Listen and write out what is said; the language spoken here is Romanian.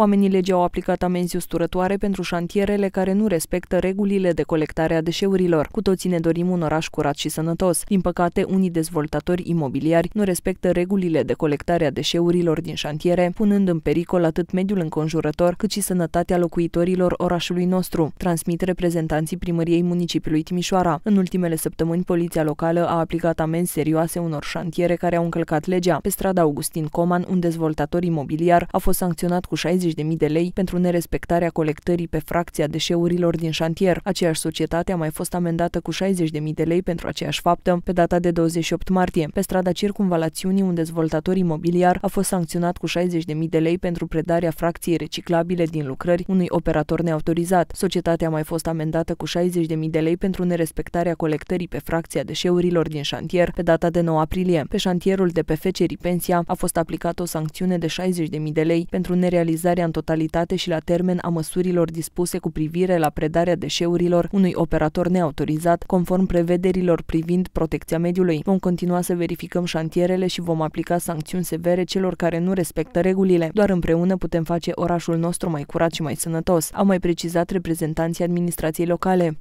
Oamenii legii au aplicat amenzi usturătoare pentru șantierele care nu respectă regulile de colectare a deșeurilor. Cu toții ne dorim un oraș curat și sănătos. Din păcate, unii dezvoltatori imobiliari nu respectă regulile de colectare a deșeurilor din șantiere, punând în pericol atât mediul înconjurător, cât și sănătatea locuitorilor orașului nostru, transmit reprezentanții primăriei municipiului Timișoara. În ultimele săptămâni, poliția locală a aplicat amenzi serioase unor șantiere care au încălcat legea. Pe strada Augustin Coman, un dezvoltator imobiliar a fost sancționat cu 60 20.000 de lei pentru nerespectarea colectării pe fracția deșeurilor din șantier. Aceeași societate a mai fost amendată cu 60.000 de lei pentru aceeași faptă pe data de 28 martie. Pe strada circumvalațiunii, un dezvoltator imobiliar a fost sancționat cu 60.000 de lei pentru predarea fracției reciclabile din lucrări unui operator neautorizat. Societatea a mai fost amendată cu 60.000 de lei pentru nerespectarea colectării pe fracția deșeurilor din șantier pe data de 9 aprilie. Pe șantierul de pe Feceri Pensia a fost aplicată o sancțiune de 60.000 de lei pentru nerealizarea utilizarea în totalitate și la termen a măsurilor dispuse cu privire la predarea deșeurilor unui operator neautorizat, conform prevederilor privind protecția mediului. Vom continua să verificăm șantierele și vom aplica sancțiuni severe celor care nu respectă regulile. Doar împreună putem face orașul nostru mai curat și mai sănătos, au mai precizat reprezentanții administrației locale.